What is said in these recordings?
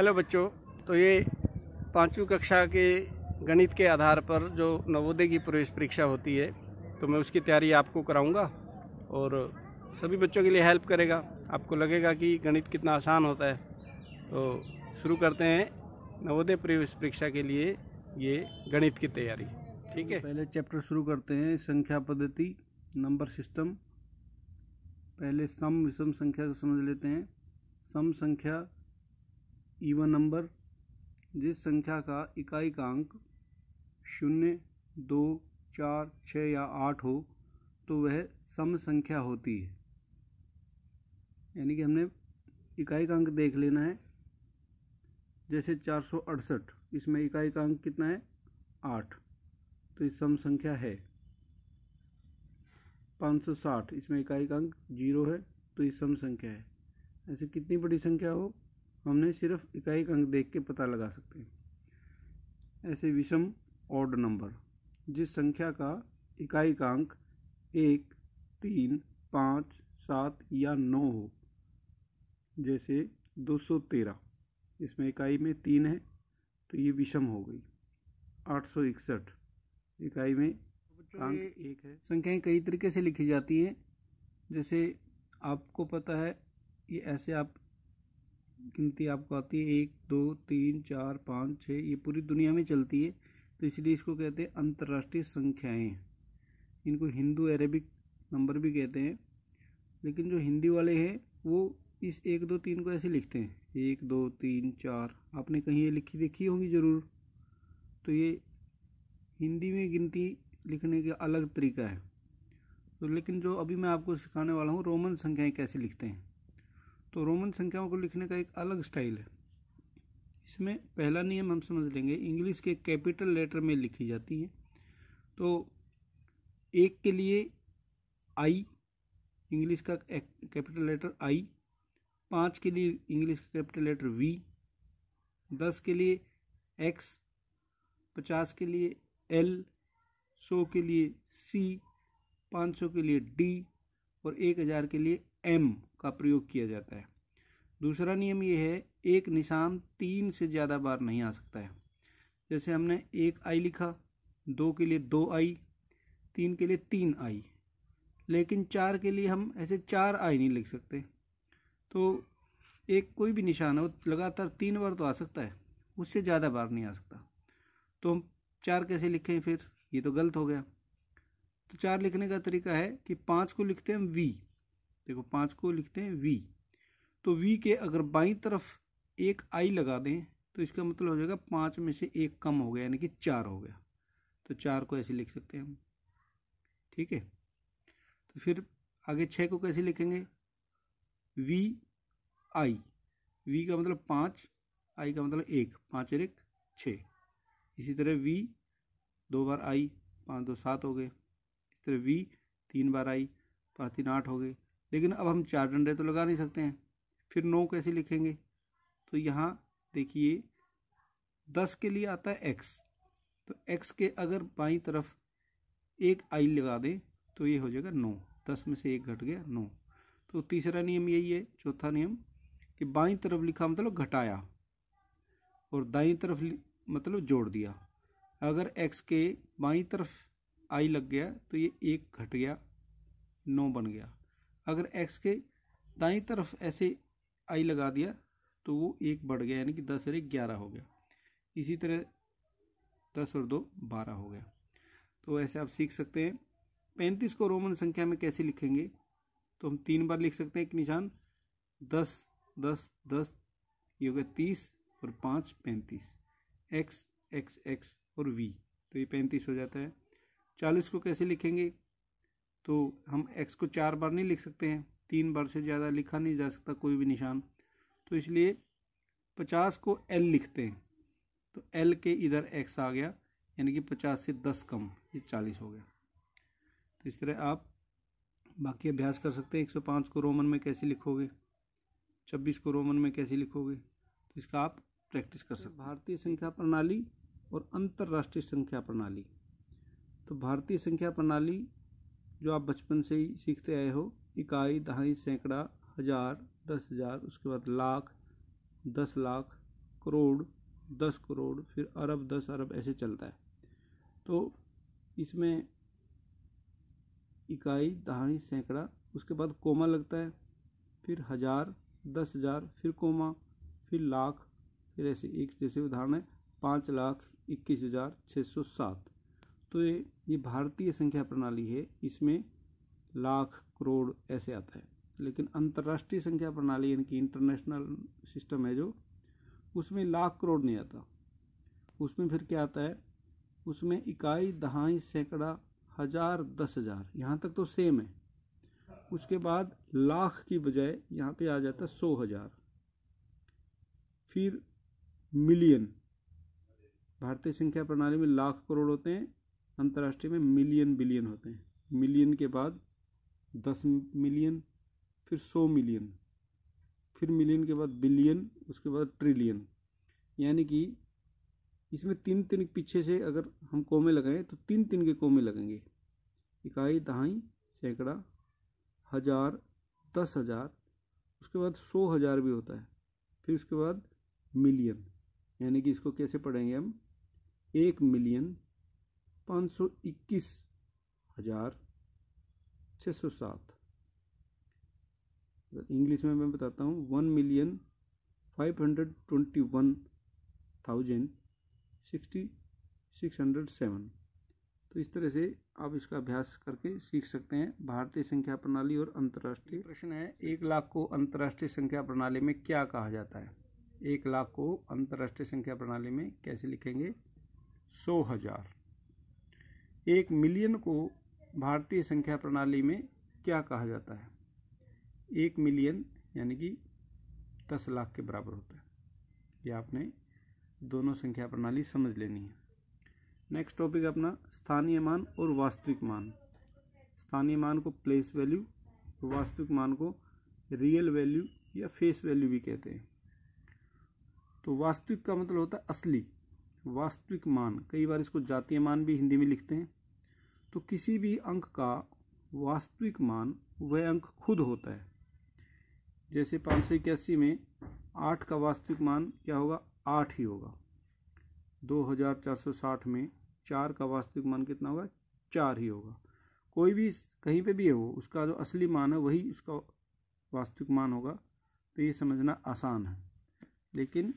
Hello बच्चों तो ये पाँचवीं कक्षा के गणित के आधार पर जो नवोदय की प्रवेश परीक्षा होती है तो मैं उसकी तैयारी आपको कराऊंगा और सभी बच्चों के लिए हेल्प करेगा आपको लगेगा कि गणित कितना आसान होता है तो शुरू करते हैं नवोदय प्रवेश परीक्षा के लिए ये गणित की तैयारी ठीक है पहले चैप्टर शुरू करते हैं संख्या पद्धति नंबर सिस्टम पहले सम विषम संख्या को समझ लेते हैं सम संख्या ईवन नंबर जिस संख्या का इकाई का अंक शून्य दो चार छः या आठ हो तो वह सम संख्या होती है यानी कि हमने इकाई का अंक देख लेना है जैसे चार सौ अड़सठ इसमें इकाई का अंक कितना है आठ तो ये सम संख्या है पाँच सौ साठ इसमें इकाई का अंक जीरो है तो ये सम संख्या है ऐसे कितनी बड़ी संख्या हो हमने सिर्फ इकाई अंक देख के पता लगा सकते हैं ऐसे विषम ऑड नंबर जिस संख्या का इकाई का अंक एक तीन पाँच सात या नौ हो जैसे दो सौ तेरह इसमें इकाई में तीन है तो ये विषम हो गई आठ सौ इकसठ इकाई में अंक एक है संख्याएं कई तरीके से लिखी जाती हैं जैसे आपको पता है ये ऐसे आप गिनती आपको आती है एक दो तीन चार पाँच छः ये पूरी दुनिया में चलती है तो इसलिए इसको कहते हैं अंतर्राष्ट्रीय संख्याएँ इनको हिंदू अरेबिक नंबर भी कहते हैं लेकिन जो हिंदी वाले हैं वो इस एक दो तीन को ऐसे लिखते हैं एक दो तीन चार आपने कहीं ये लिखी देखी होगी ज़रूर तो ये हिंदी में गिनती लिखने का अलग तरीका है तो लेकिन जो अभी मैं आपको सिखाने वाला हूँ रोमन संख्याएँ कैसे लिखते हैं तो रोमन संख्याओं को लिखने का एक अलग स्टाइल है इसमें पहला नियम हम समझ लेंगे इंग्लिश के कैपिटल लेटर में लिखी जाती है तो एक के लिए आई इंग्लिश का कैपिटल लेटर आई पाँच के लिए इंग्लिश का कैपिटल लेटर वी दस के लिए एक्स पचास के लिए एल सौ के लिए सी पाँच सौ के लिए डी और एक हज़ार के लिए एम का प्रयोग किया जाता है दूसरा नियम ये है एक निशान तीन से ज़्यादा बार नहीं आ सकता है जैसे हमने एक आई लिखा दो के लिए दो आई तीन के लिए तीन आई लेकिन चार के लिए हम ऐसे चार आई नहीं लिख सकते तो एक कोई भी निशान है वो लगातार तीन बार तो आ सकता है उससे ज़्यादा बार नहीं आ सकता तो हम चार कैसे लिखें फिर ये तो गलत हो गया तो चार लिखने का तरीका है कि पाँच को लिखते हैं हम वी देखो पाँच को लिखते हैं वी तो वी के अगर बाई तरफ एक आई लगा दें तो इसका मतलब हो जाएगा पाँच में से एक कम हो गया यानी कि चार हो गया तो चार को ऐसे लिख सकते हैं हम ठीक है तो फिर आगे छः को कैसे लिखेंगे वी आई वी का मतलब पाँच आई का मतलब एक पाँच और एक छः इसी तरह वी दो बार आई पाँच दो सात हो गए इस तरह वी तीन बार आई पाँच तीन आठ हो गए लेकिन अब हम चार डंडे तो लगा नहीं सकते हैं फिर नौ कैसे लिखेंगे तो यहाँ देखिए दस के लिए आता है एक्स तो एक्स के अगर बाई तरफ एक आई लगा दें तो ये हो जाएगा नौ दस में से एक घट गया नौ तो तीसरा नियम यही है चौथा नियम कि बाई तरफ लिखा मतलब घटाया और दाई तरफ मतलब जोड़ दिया अगर एक्स के बाई तरफ आई लग गया तो ये एक घट गया नौ बन गया अगर एक्स के दाई तरफ ऐसे आई लगा दिया तो वो एक बढ़ गया यानी कि दस और एक ग्यारह हो गया इसी तरह दस और दो बारह हो गया तो ऐसे आप सीख सकते हैं पैंतीस को रोमन संख्या में कैसे लिखेंगे तो हम तीन बार लिख सकते हैं एक निशान दस दस दस ये हो गया तीस और पाँच पैंतीस एक्स एक्स एक्स और वी तो ये पैंतीस हो जाता है चालीस को कैसे लिखेंगे तो हम एक्स को चार बार नहीं लिख सकते हैं तीन बार से ज़्यादा लिखा नहीं जा सकता कोई भी निशान तो इसलिए पचास को एल लिखते हैं तो एल के इधर एक्स आ गया यानी कि पचास से दस कम ये चालीस हो गया तो इस तरह आप बाकी अभ्यास कर सकते हैं एक सौ पाँच को रोमन में कैसे लिखोगे छब्बीस को रोमन में कैसे लिखोगे तो इसका आप प्रैक्टिस कर सकते भारतीय संख्या प्रणाली और अंतर्राष्ट्रीय संख्या प्रणाली तो भारतीय संख्या प्रणाली जो आप बचपन से ही सीखते आए हो इकाई दहाई सैकड़ा हज़ार दस हज़ार उसके बाद लाख दस लाख करोड़ दस करोड़ फिर अरब दस अरब ऐसे चलता है तो इसमें इकाई दहाई सैकड़ा उसके बाद कोमा लगता है फिर हज़ार दस हज़ार फिर कोमा फिर लाख फिर ऐसे एक जैसे उदाहरण है पाँच लाख इक्कीस हज़ार छः सौ सात तो ये ये भारतीय संख्या प्रणाली है इसमें लाख करोड़ ऐसे आता है लेकिन अंतर्राष्ट्रीय संख्या प्रणाली यानी कि इंटरनेशनल सिस्टम है जो उसमें लाख करोड़ नहीं आता उसमें फिर क्या आता है उसमें इकाई दहाई सैकड़ा हज़ार दस हज़ार यहाँ तक तो सेम है उसके बाद लाख की बजाय यहाँ पे आ जाता है सौ हज़ार फिर मिलियन भारतीय संख्या प्रणाली में लाख करोड़ होते हैं अंतर्राष्ट्रीय में मिलियन बिलियन होते हैं मिलियन के बाद दस मिलियन फिर सौ मिलियन फिर मिलियन के बाद बिलियन उसके बाद ट्रिलियन यानी कि इसमें तीन तीन पीछे से अगर हम कोमे लगाएं तो तीन तीन के कोमे लगेंगे इकाई दहाई सैकड़ा हज़ार दस हज़ार उसके बाद सौ हज़ार भी होता है फिर उसके बाद मिलियन यानी कि इसको कैसे पढ़ेंगे हम एक मिलियन पाँच सौ इक्कीस हज़ार छः सौ सात इंग्लिश में मैं बताता हूँ one million five hundred twenty one thousand sixty six hundred seven तो इस तरह से आप इसका अभ्यास करके सीख सकते हैं भारतीय संख्या प्रणाली और अंतर्राष्ट्रीय प्रश्न है एक लाख को अंतर्राष्ट्रीय संख्या प्रणाली में क्या कहा जाता है एक लाख को अंतर्राष्ट्रीय संख्या प्रणाली में कैसे लिखेंगे सौ हज़ार एक मिलियन को भारतीय संख्या प्रणाली में क्या कहा जाता है एक मिलियन यानी कि दस लाख के बराबर होता है ये आपने दोनों संख्या प्रणाली समझ लेनी है नेक्स्ट टॉपिक अपना स्थानीय मान और वास्तविक मान स्थानीय मान को प्लेस वैल्यू वास्तविक मान को रियल वैल्यू या फेस वैल्यू भी कहते हैं तो वास्तविक का मतलब होता है असली वास्तविक मान कई बार इसको जातीय मान भी हिंदी में लिखते हैं तो किसी भी अंक का वास्तविक मान वह अंक खुद होता है जैसे पाँच सौ इक्यासी में आठ का वास्तविक मान क्या होगा आठ ही होगा दो हजार चार सौ साठ में चार का वास्तविक मान कितना होगा चार ही होगा कोई भी कहीं पे भी हो उसका जो असली मान है वही उसका वास्तविक मान होगा तो ये समझना आसान है लेकिन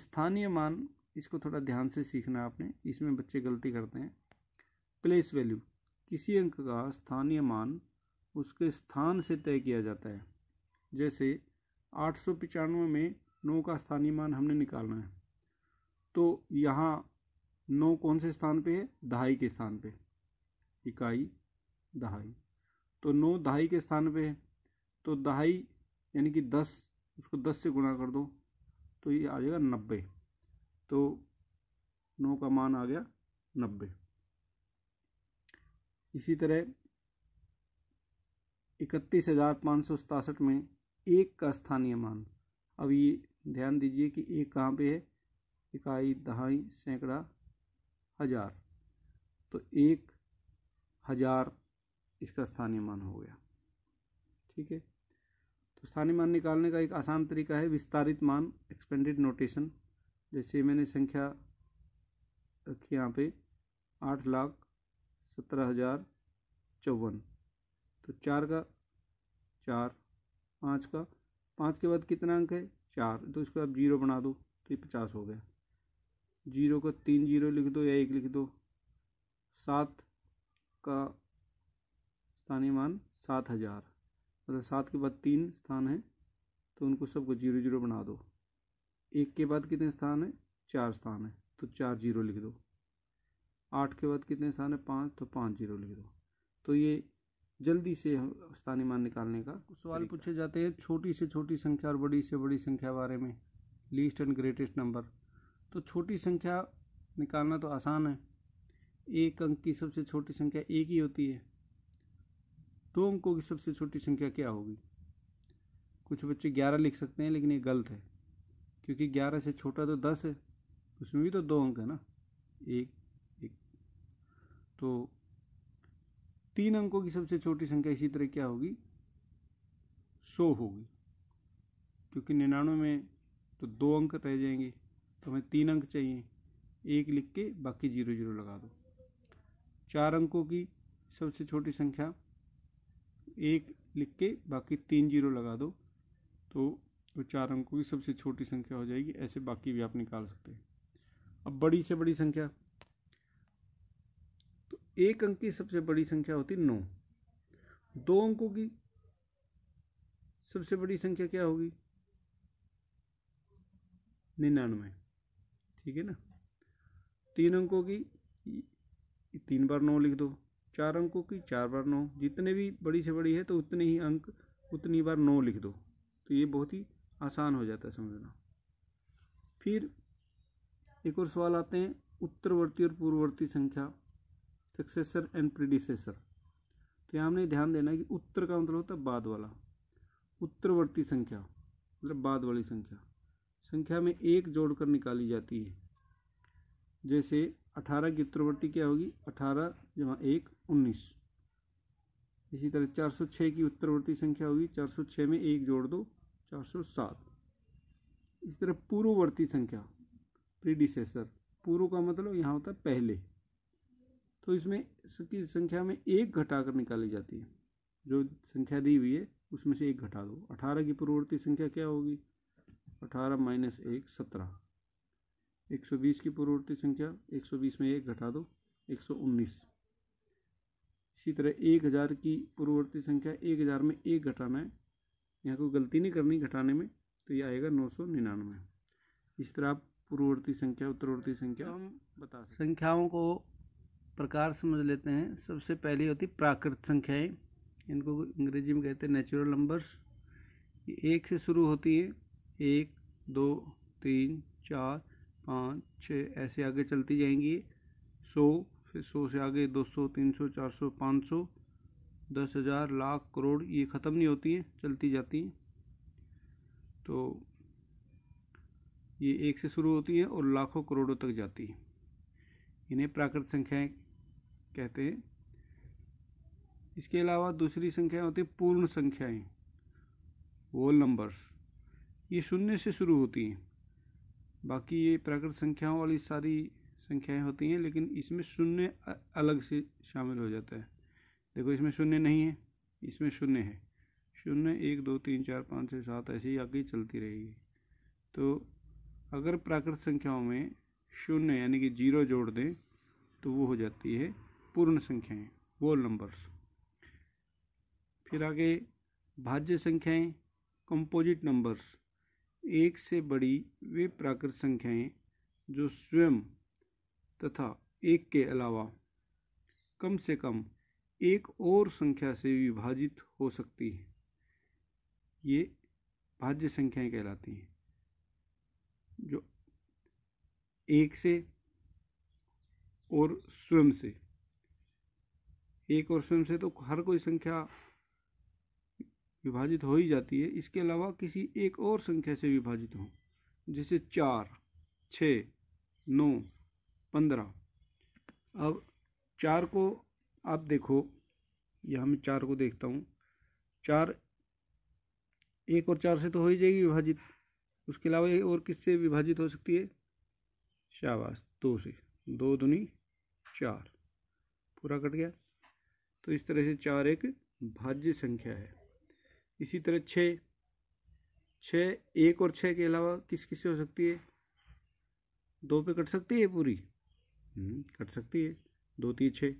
स्थानीय मान इसको थोड़ा ध्यान से सीखना आपने इसमें बच्चे गलती करते हैं प्लेस वैल्यू किसी अंक का स्थानीय मान उसके स्थान से तय किया जाता है जैसे आठ में नौ का स्थानीय मान हमने निकालना है तो यहाँ नौ कौन से स्थान पे है दहाई के स्थान पे इकाई दहाई तो नौ दहाई के स्थान पे है तो दहाई यानी कि दस उसको दस से गुणा कर दो तो ये आ जाएगा नब्बे तो नौ का मान आ गया नब्बे इसी तरह इकतीस हजार पाँच सौ सतासठ में एक का स्थानीय मान अब ये ध्यान दीजिए कि एक कहाँ पे है इकाई दहाई सैकड़ा हजार तो एक हजार इसका स्थानीय मान हो गया ठीक है तो स्थानीय मान निकालने का एक आसान तरीका है विस्तारित मान एक्सपेंडेड नोटेशन जैसे मैंने संख्या रखी यहाँ पे आठ लाख सत्रह हज़ार चौवन तो चार का चार पाँच का पाँच के बाद कितना अंक है चार तो इसको आप जीरो बना दो तो ये पचास हो गया जीरो का तीन जीरो लिख दो या एक लिख दो सात का स्थानीय मान सात हज़ार मतलब सात के बाद तीन स्थान है तो उनको सबको जीरो जीरो बना दो एक के बाद कितने स्थान है चार स्थान है तो चार जीरो लिख दो आठ के बाद कितने स्थान है पाँच तो पाँच जीरो लिख दो तो ये जल्दी से स्थानीय मान निकालने का सवाल पूछे जाते हैं छोटी से छोटी संख्या और बड़ी से बड़ी संख्या बारे में लीस्ट एंड ग्रेटेस्ट नंबर तो छोटी संख्या निकालना तो आसान है एक अंक की सबसे छोटी संख्या एक ही होती है दो अंकों की सबसे छोटी संख्या क्या होगी कुछ बच्चे ग्यारह लिख सकते हैं लेकिन ये गलत है क्योंकि ग्यारह से छोटा तो दस है उसमें भी तो दो अंक है ना एक एक तो तीन अंकों की सबसे छोटी संख्या इसी तरह क्या होगी सौ होगी क्योंकि निन्यानवे में तो दो अंक रह जाएंगे तो हमें तीन अंक चाहिए एक लिख के बाकी जीरो जीरो लगा दो चार अंकों की सबसे छोटी संख्या एक लिख के बाकी तीन जीरो लगा दो तो तो चार अंकों की सबसे छोटी संख्या हो जाएगी ऐसे बाकी भी आप निकाल सकते हैं अब बड़ी से बड़ी संख्या तो एक अंक की सबसे बड़ी संख्या होती है नौ दो अंकों की सबसे बड़ी संख्या क्या होगी निन्यानवे ठीक है ना तीन अंकों की तीन बार नौ लिख दो चार अंकों की चार बार नौ जितने भी बड़ी से बड़ी है तो उतने ही अंक उतनी बार नौ लिख दो तो ये बहुत ही आसान हो जाता है समझना फिर एक और सवाल आते हैं उत्तरवर्ती और पूर्ववर्ती संख्या सक्सेसर एंड प्रीडिसेसर तो यहाँ हमने ध्यान देना है कि उत्तर का मतलब होता है बाद वाला उत्तरवर्ती संख्या मतलब बाद वाली संख्या संख्या में एक जोड़कर निकाली जाती है जैसे अठारह की उत्तरवर्ती क्या होगी अठारह जमा एक उन्नीस इसी तरह चार सौ छः की उत्तरवर्ती संख्या होगी चार सौ छः में एक जोड़ दो चार सौ सात इस तरह पूर्ववर्ती संख्या प्रीडिसेसर पूर्व का मतलब यहाँ होता है पहले तो इसमें इसकी संख्या में एक घटा कर निकाली जाती है जो संख्या दी हुई है उसमें से एक घटा दो अठारह की पूर्ववर्ती संख्या क्या होगी अठारह माइनस एक सत्रह एक सौ बीस की पूर्ववर्ती संख्या एक सौ बीस में एक घटा दो एक सौ उन्नीस इसी तरह एक हज़ार की पूर्ववर्ती संख्या एक हज़ार में एक घटाना है यहाँ कोई गलती नहीं करनी घटाने में तो ये आएगा नौ सौ निन्यानवे इस तरह आप पूर्ववर्ती संख्या उत्तरवर्ती संख्या हम बता सकते संख्याओं को प्रकार समझ लेते हैं सबसे पहली होती प्राकृत संख्याएं इनको अंग्रेजी में कहते हैं नेचुरल नंबर्स ये एक से शुरू होती है एक दो तीन चार पाँच छः ऐसे आगे चलती जाएंगी सौ फिर सौ से आगे दो सौ तीन सौ चार सौ पाँच सौ दस हज़ार लाख करोड़ ये ख़त्म नहीं होती हैं चलती जाती हैं तो ये एक से शुरू होती हैं और लाखों करोड़ों तक जाती हैं इन्हें प्राकृत संख्याएं कहते हैं इसके अलावा दूसरी संख्याएं होती पूर्ण संख्याएं होल नंबर्स ये शून्य से शुरू होती हैं बाकी ये प्राकृत संख्याओं वाली सारी संख्याएं होती हैं लेकिन इसमें शून्य अलग से शामिल हो जाता है देखो इसमें शून्य नहीं है इसमें शून्य है शून्य एक दो तीन चार पाँच छः सात ऐसे ही आगे चलती रहेगी तो अगर प्राकृत संख्याओं में शून्य यानी कि जीरो जोड़ दें तो वो हो जाती है पूर्ण संख्याएं होल नंबर्स फिर आगे भाज्य संख्याएं कंपोजिट नंबर्स एक से बड़ी वे प्राकृत संख्याएं जो स्वयं तथा एक के अलावा कम से कम एक और संख्या से विभाजित हो सकती है ये भाज्य संख्याएं कहलाती हैं जो एक से और स्वयं से एक और स्वयं से तो हर कोई संख्या विभाजित हो ही जाती है इसके अलावा किसी एक और संख्या से विभाजित हो जैसे चार छ नौ पंद्रह अब चार को आप देखो यहाँ मैं चार को देखता हूँ चार एक और चार से तो हो ही जाएगी विभाजित उसके अलावा और किससे विभाजित हो सकती है शाबाश दो से दो दुनी चार पूरा कट गया तो इस तरह से चार एक भाज्य संख्या है इसी तरह छः छः एक और छः के अलावा किस किस से हो सकती है दो पे कट सकती है पूरी हम्म, कट सकती है दो तीन छः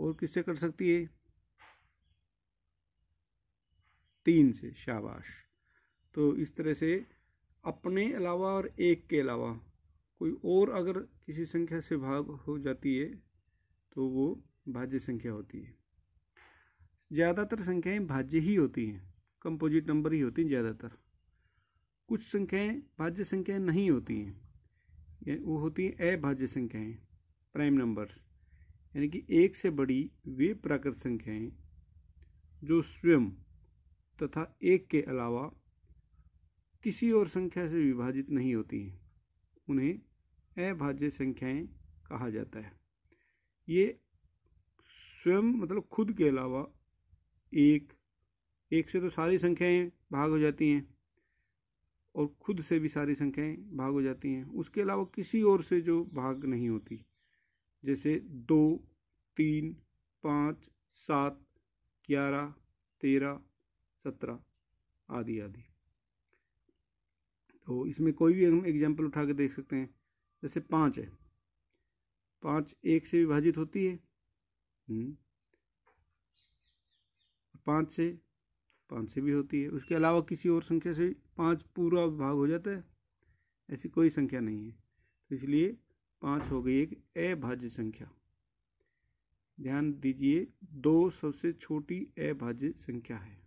और किससे कर सकती है तीन से शाबाश तो इस तरह से अपने अलावा और एक के अलावा कोई और अगर किसी संख्या से भाग हो जाती है तो वो भाज्य संख्या होती है ज़्यादातर संख्याएं भाज्य ही होती हैं कंपोजिट नंबर ही होती हैं ज़्यादातर कुछ संख्याएं भाज्य संख्याएं नहीं होती हैं वो होती हैं अभाज्य संख्याएं प्राइम नंबर्स यानी कि एक से बड़ी वे प्राकृत संख्याएं जो स्वयं तथा एक के अलावा किसी और संख्या से विभाजित नहीं होती हैं उन्हें अभाज्य संख्याएं कहा जाता है ये स्वयं मतलब खुद के अलावा एक एक से तो सारी संख्याएं भाग हो जाती हैं और खुद से भी सारी संख्याएं भाग हो जाती हैं उसके अलावा किसी और से जो भाग नहीं होती जैसे दो तीन पाँच सात ग्यारह तेरह सत्रह आदि आदि तो इसमें कोई भी हम एग्जाम्पल उठा के देख सकते हैं जैसे पाँच है पाँच एक से विभाजित होती है हम्म। पाँच से पाँच से भी होती है उसके अलावा किसी और संख्या से पाँच पूरा भाग हो जाता है ऐसी कोई संख्या नहीं है तो इसलिए पाँच हो गई एक अभाज्य संख्या ध्यान दीजिए दो सबसे छोटी अभाज्य संख्या है